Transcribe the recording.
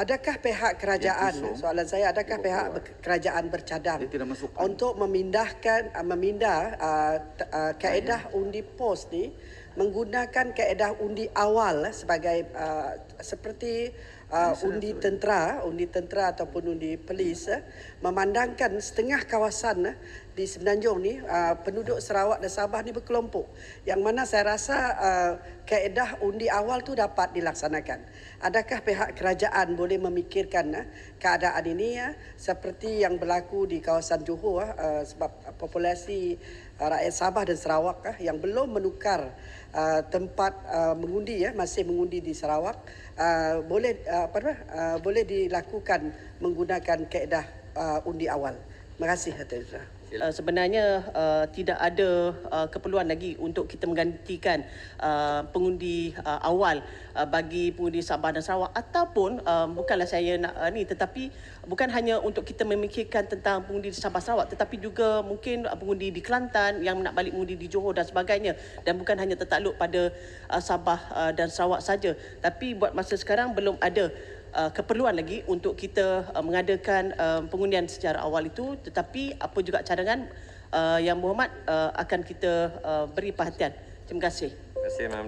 adakah pihak kerajaan soalan saya adakah pihak kerajaan bercadang untuk memindahkan uh, memindah uh, uh, kaedah undi pos ni menggunakan kaedah undi awal eh, sebagai uh, seperti uh, undi tentera, undi tentera ataupun undi polis uh, memandangkan setengah kawasan uh, di Semenanjung ni uh, penduduk Sarawak dan Sabah ni berkelompok yang mana saya rasa uh, kaedah undi awal tu dapat dilaksanakan. Adakah pihak kerajaan boleh memikirkan uh, keadaan ini uh, seperti yang berlaku di kawasan Johor uh, sebab populasi rakyat Sabah dan Sarawak eh, yang belum menukar uh, tempat uh, mengundi ya eh, masih mengundi di Sarawak uh, boleh uh, apa uh, boleh dilakukan menggunakan kaedah uh, undi awal. Terima kasih Datuk uh, sebenarnya uh, tidak ada uh, keperluan lagi untuk kita menggantikan uh, pengundi uh, awal uh, bagi pengundi Sabah dan Sarawak ataupun uh, bukanlah saya nak uh, ni tetapi bukan hanya untuk kita memikirkan tentang pengundi di Sabah Sarawak tetapi juga mungkin uh, pengundi di Kelantan yang nak balik mengundi di Johor dan sebagainya dan bukan hanya tertakluk pada uh, Sabah uh, dan Sarawak saja tapi buat masa sekarang belum ada uh, keperluan lagi untuk kita uh, mengadakan uh, pengundian secara awal itu tetapi apa juga cadangan uh, yang Muhammad uh, akan kita uh, beri perhatian. Terima kasih. Terima kasih Ma'am.